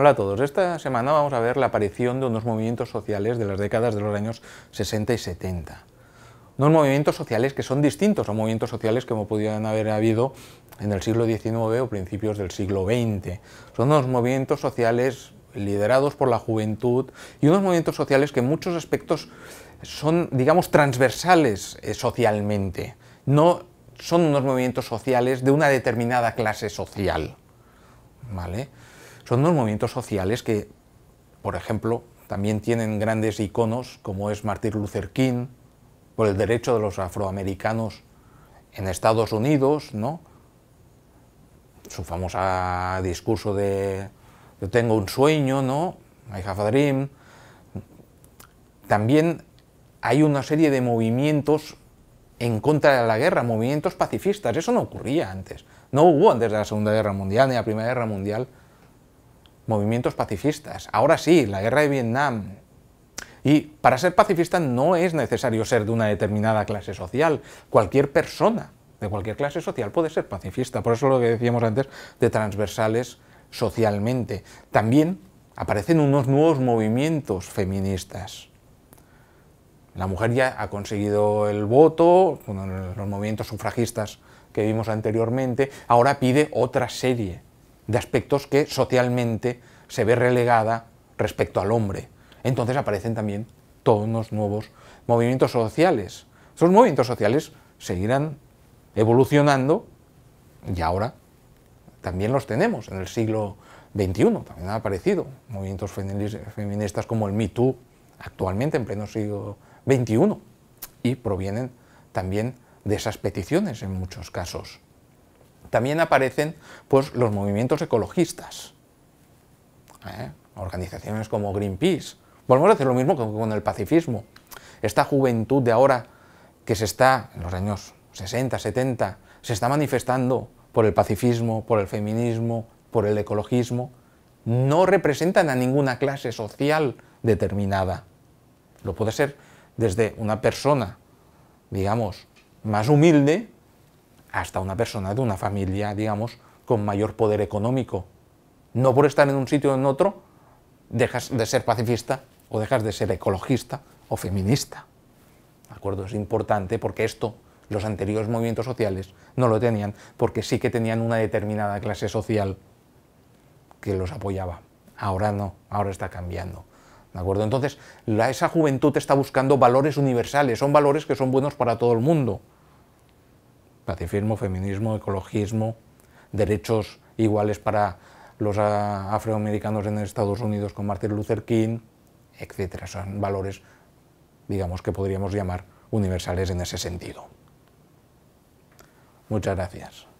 Hola a todos, esta semana vamos a ver la aparición de unos movimientos sociales de las décadas de los años 60 y 70. Unos movimientos sociales que son distintos a movimientos sociales como podían haber habido en el siglo XIX o principios del siglo XX. Son unos movimientos sociales liderados por la juventud y unos movimientos sociales que en muchos aspectos son, digamos, transversales eh, socialmente. No son unos movimientos sociales de una determinada clase social. ¿Vale? son unos movimientos sociales que, por ejemplo, también tienen grandes iconos como es Martin Luther King, por el derecho de los afroamericanos en Estados Unidos, ¿no? Su famoso discurso de yo tengo un sueño, ¿no? I have a dream. También hay una serie de movimientos en contra de la guerra, movimientos pacifistas. Eso no ocurría antes. No hubo antes de la Segunda Guerra Mundial ni la Primera Guerra Mundial movimientos pacifistas. Ahora sí, la guerra de Vietnam. Y para ser pacifista no es necesario ser de una determinada clase social. Cualquier persona de cualquier clase social puede ser pacifista. Por eso lo que decíamos antes de transversales socialmente. También aparecen unos nuevos movimientos feministas. La mujer ya ha conseguido el voto, los movimientos sufragistas que vimos anteriormente, ahora pide otra serie de aspectos que socialmente se ve relegada respecto al hombre. Entonces aparecen también todos los nuevos movimientos sociales. Esos movimientos sociales seguirán evolucionando y ahora también los tenemos en el siglo XXI, también han aparecido movimientos feministas como el Me Too actualmente en pleno siglo XXI y provienen también de esas peticiones en muchos casos también aparecen pues, los movimientos ecologistas, ¿eh? organizaciones como Greenpeace. Volvemos a hacer lo mismo con el pacifismo. Esta juventud de ahora que se está, en los años 60, 70, se está manifestando por el pacifismo, por el feminismo, por el ecologismo, no representan a ninguna clase social determinada. Lo puede ser desde una persona, digamos, más humilde, hasta una persona de una familia, digamos, con mayor poder económico. No por estar en un sitio o en otro, dejas de ser pacifista o dejas de ser ecologista o feminista. ¿De acuerdo? Es importante porque esto los anteriores movimientos sociales no lo tenían porque sí que tenían una determinada clase social que los apoyaba. Ahora no, ahora está cambiando. ¿De acuerdo? Entonces, esa juventud está buscando valores universales, son valores que son buenos para todo el mundo pacifismo, feminismo, ecologismo, derechos iguales para los ah, afroamericanos en Estados Unidos con Martin Luther King, etcétera. Son valores, digamos, que podríamos llamar universales en ese sentido. Muchas gracias.